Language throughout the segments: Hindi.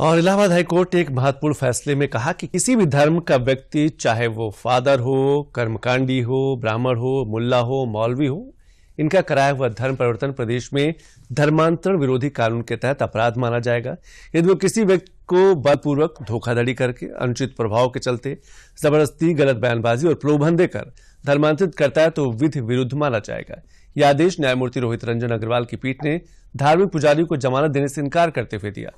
और इलाहाबाद हाईकोर्ट ने एक महत्वपूर्ण फैसले में कहा कि किसी भी धर्म का व्यक्ति चाहे वो फादर हो कर्मकांडी हो ब्राह्मण हो मुल्ला हो मौलवी हो इनका कराया हुआ धर्म परिवर्तन प्रदेश में धर्मांतरण विरोधी कानून के तहत अपराध माना जाएगा यदि वो किसी व्यक्ति को बलपूर्वक धोखाधड़ी करके अनुचित प्रभाव के चलते जबरदस्ती गलत बयानबाजी और प्रलोभन देकर धर्मांतरित करता है तो विधि विरुद्ध माना जाएगा यह आदेश न्यायमूर्ति रोहित रंजन अग्रवाल की पीठ ने धार्मिक पुजारियों को जमानत देने से इनकार करते हुए दिया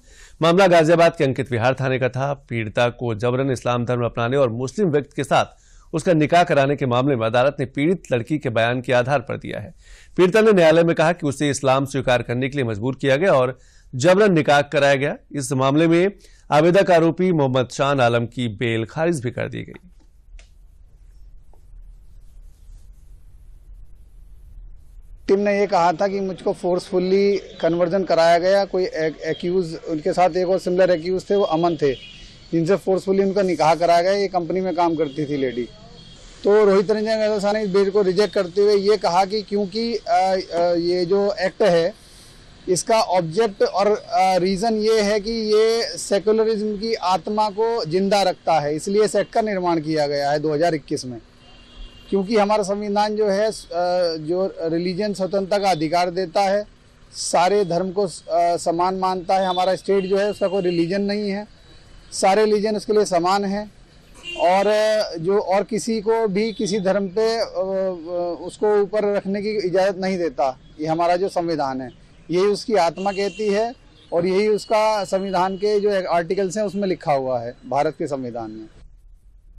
मामला गाजियाबाद के अंकित विहार थाने का था पीड़िता को जबरन इस्लाम धर्म अपनाने और मुस्लिम व्यक्ति के साथ उसका निकाह कराने के मामले में अदालत ने पीड़ित लड़की के बयान के आधार पर दिया है पीड़िता ने न्यायालय में कहा कि उसे इस्लाम स्वीकार करने के लिए मजबूर किया गया और जबरन निकाह कराया गया इस मामले में आवेदक आरोपी मोहम्मद शान आलम की बेल खारिज भी कर दी गई टीम ने ये कहा था कि मुझको फोर्सफुली कन्वर्जन कराया गया कोई एक्यूज उनके साथ एक और सिमिलर एक्यूज थे वो अमन थे जिनसे फोर्सफुली उनका निकाह कराया गया ये कंपनी में काम करती थी लेडी तो रोहित रंजन साहब ने इस बिल को रिजेक्ट करते हुए ये कहा कि क्योंकि ये जो एक्ट है इसका ऑब्जेक्ट और रीज़न ये है कि ये सेकुलरिज्म की आत्मा को जिंदा रखता है इसलिए इस एक्ट का निर्माण किया गया है 2021 में क्योंकि हमारा संविधान जो है जो रिलीजन स्वतंत्रता का अधिकार देता है सारे धर्म को समान मानता है हमारा स्टेट जो है उसका कोई रिलीजन नहीं है सारे रिलीजन उसके लिए समान है और जो और किसी को भी किसी धर्म पे उसको ऊपर रखने की इजाज़त नहीं देता ये हमारा जो संविधान है यही उसकी आत्मा कहती है और यही उसका संविधान के जो आर्टिकल्स हैं उसमें लिखा हुआ है भारत के संविधान में